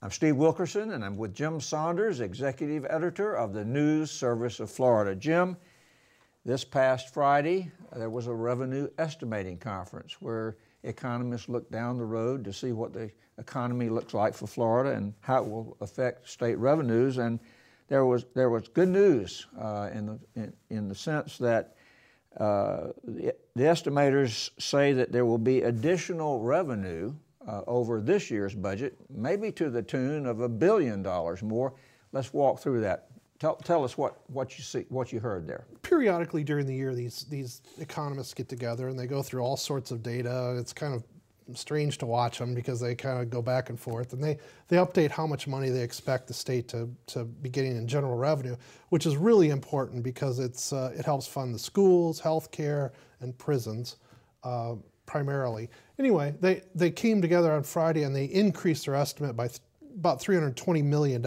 I'm Steve Wilkerson, and I'm with Jim Saunders, executive editor of the News Service of Florida. Jim, this past Friday, there was a revenue estimating conference where economists looked down the road to see what the economy looks like for Florida and how it will affect state revenues. And there was, there was good news uh, in, the, in, in, the sense that uh, the, the estimators say that there will be additional revenue uh, over this year's budget, maybe to the tune of a billion dollars more. Let's walk through that. Tell, tell us what, what you see, what you heard there. Periodically during the year, these these economists get together and they go through all sorts of data. It's kind of strange to watch them because they kind of go back and forth and they, they update how much money they expect the state to, to be getting in general revenue, which is really important because it's, uh, it helps fund the schools, health care, and prisons. Uh, primarily. Anyway, they, they came together on Friday and they increased their estimate by th about $320 million.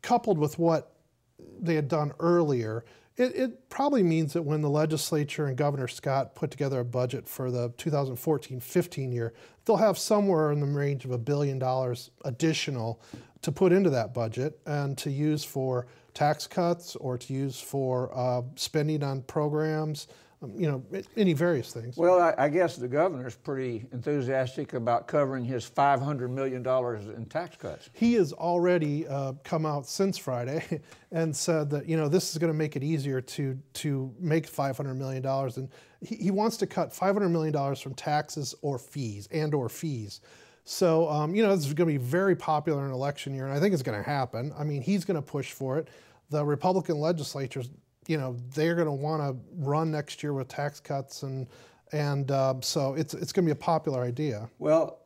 Coupled with what they had done earlier, it, it, probably means that when the legislature and Governor Scott put together a budget for the 2014 15 year, they'll have somewhere in the range of a billion dollars additional to put into that budget and to use for tax cuts or to use for uh, spending on programs um, you know, any various things. Well, I, I guess the governor's pretty enthusiastic about covering his $500 million in tax cuts. He has already uh, come out since Friday and said that, you know, this is going to make it easier to, to make $500 million. And he, he wants to cut $500 million from taxes or fees and or fees. So, um, you know, this is going to be very popular in election year, and I think it's going to happen. I mean, he's going to push for it. The Republican legislature's you know they're going to want to run next year with tax cuts and and uh, so it's it's going to be a popular idea. Well,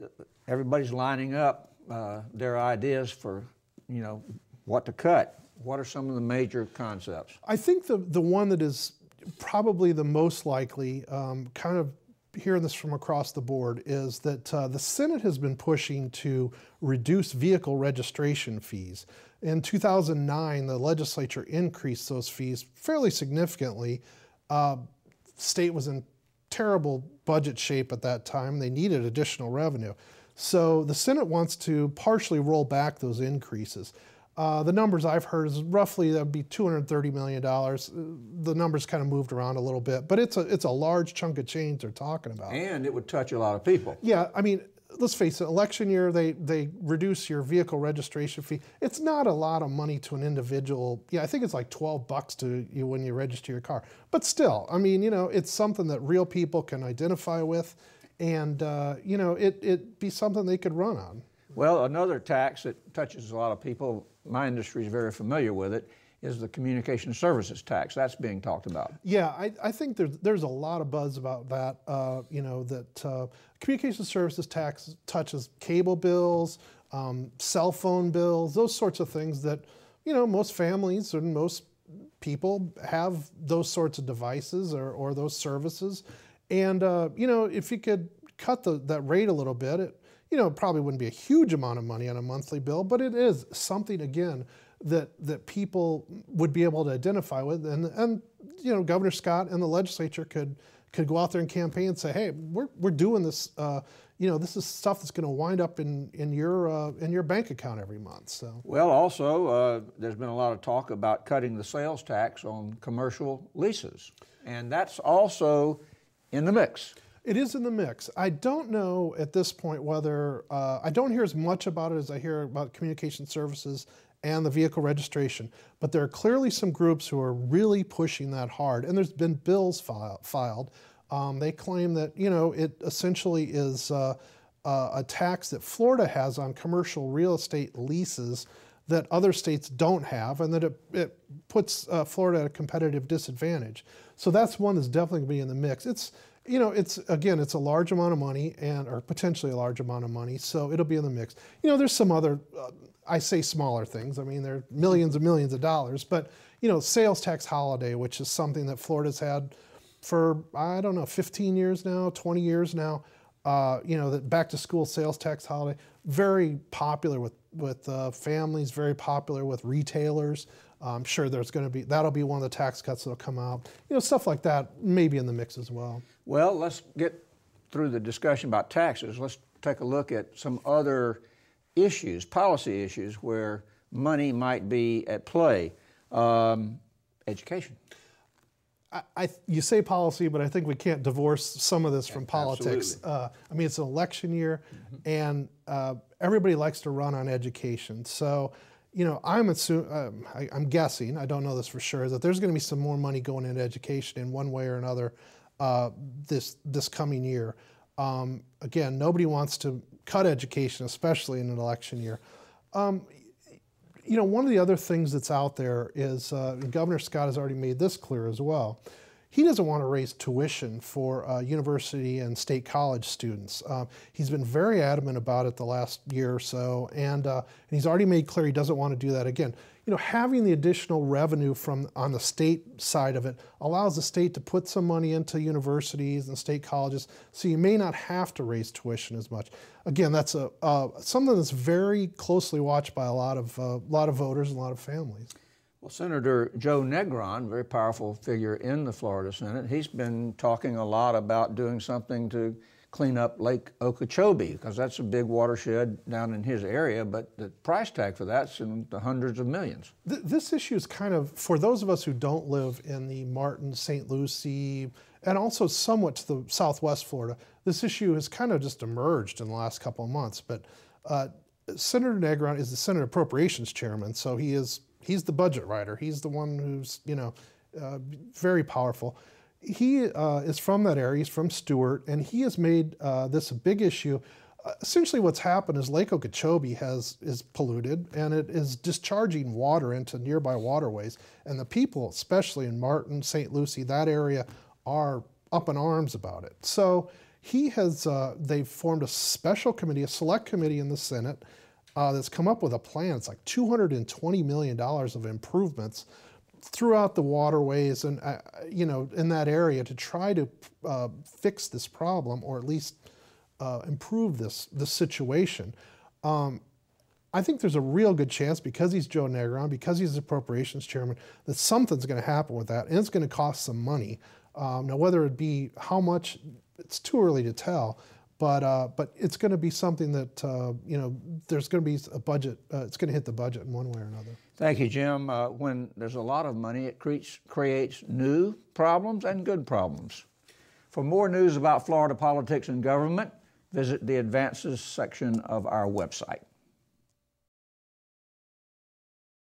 everybody's lining up uh, their ideas for you know what to cut. What are some of the major concepts? I think the the one that is probably the most likely um, kind of hearing this from across the board is that uh, the Senate has been pushing to reduce vehicle registration fees. In 2009, the legislature increased those fees fairly significantly. Uh, state was in terrible budget shape at that time. They needed additional revenue. So the Senate wants to partially roll back those increases. Uh, the numbers I've heard is roughly that would be $230 million. Uh, the numbers kind of moved around a little bit, but it's a, it's a large chunk of change they're talking about. And it would touch a lot of people. Yeah, I mean, let's face it, election year, they, they reduce your vehicle registration fee. It's not a lot of money to an individual. Yeah, I think it's like 12 bucks to you when you register your car. But still, I mean, you know, it's something that real people can identify with and, uh, you know, it, it'd be something they could run on. Well, another tax that touches a lot of people, my industry is very familiar with it, is the communication services tax. That's being talked about. Yeah, I, I think there's, there's a lot of buzz about that. Uh, you know, that uh, communication services tax touches cable bills, um, cell phone bills, those sorts of things that, you know, most families and most people have those sorts of devices or, or those services. And, uh, you know, if you could cut the, that rate a little bit, it, you know, probably wouldn't be a huge amount of money on a monthly bill, but it is something again that that people would be able to identify with, and and you know, Governor Scott and the legislature could could go out there and campaign and say, hey, we're we're doing this. Uh, you know, this is stuff that's going to wind up in in your uh, in your bank account every month. So well, also uh, there's been a lot of talk about cutting the sales tax on commercial leases, and that's also in the mix. It is in the mix. I don't know at this point whether, uh, I don't hear as much about it as I hear about communication services and the vehicle registration, but there are clearly some groups who are really pushing that hard, and there's been bills filed. Um, they claim that, you know, it essentially is uh, uh, a tax that Florida has on commercial real estate leases that other states don't have and that it, it puts uh, Florida at a competitive disadvantage. So that's one that's definitely going to be in the mix. It's, you know, it's again, it's a large amount of money and or potentially a large amount of money, so it'll be in the mix. You know, there's some other, uh, I say smaller things. I mean, they're millions and millions of dollars, but you know, sales tax holiday, which is something that Florida's had for I don't know, 15 years now, 20 years now. Uh, you know, the back to school sales tax holiday, very popular with with uh, families, very popular with retailers. I'm sure there's going to be that'll be one of the tax cuts that'll come out. You know, stuff like that maybe in the mix as well. Well, let's get through the discussion about taxes. Let's take a look at some other issues, policy issues where money might be at play. Um, education. I, I, you say policy, but I think we can't divorce some of this from politics. Uh, I mean, it's an election year, mm -hmm. and uh, everybody likes to run on education. So, you know, I'm assuming, um, I'm guessing, I don't know this for sure, that there's going to be some more money going into education in one way or another uh, this this coming year. Um, again, nobody wants to cut education, especially in an election year. Um, you know, one of the other things that's out there is uh, Governor Scott has already made this clear as well. He doesn't want to raise tuition for uh, university and state college students. Um, he's been very adamant about it the last year or so, and, uh, and he's already made clear he doesn't want to do that again you know, having the additional revenue from on the state side of it allows the state to put some money into universities and state colleges, so you may not have to raise tuition as much. Again, that's a uh, something that's very closely watched by a lot of a uh, lot of voters and a lot of families. Well, Senator Joe Negron, very powerful figure in the Florida Senate, he's been talking a lot about doing something to clean up Lake Okeechobee because that's a big watershed down in his area, but the price tag for that's in the hundreds of millions. Th this issue is kind of, for those of us who don't live in the Martin, St. Lucie, and also somewhat to the southwest Florida, this issue has kind of just emerged in the last couple of months. But uh, Senator Negron is the Senate Appropriations Chairman, so he is he's the budget writer. He's the one who's, you know, uh, very powerful he uh, is from that area, he's from Stewart, and he has made uh, this a big issue. Uh, essentially, what's happened is Lake Okeechobee has is polluted, and it is discharging water into nearby waterways. And the people, especially in Martin, St. Lucie, that area, are up in arms about it. So he has uh, they've formed a special committee, a select committee in the Senate uh, that's come up with a plan. It's like 220 million dollars of improvements throughout the waterways and uh, you know in that area to try to uh, fix this problem or at least uh, improve this the situation. Um, I think there's a real good chance because he's Joe Negron, because he's appropriations chairman, that something's going to happen with that, and it's going to cost some money. Um, now, whether it be how much, it's too early to tell. But uh, but it's going to be something that uh, you know there's going to be a budget. Uh, it's going to hit the budget in one way or another. Thank you, Jim. Uh, when there's a lot of money, it creates, creates new problems and good problems. For more news about Florida politics and government, visit the Advances section of our website.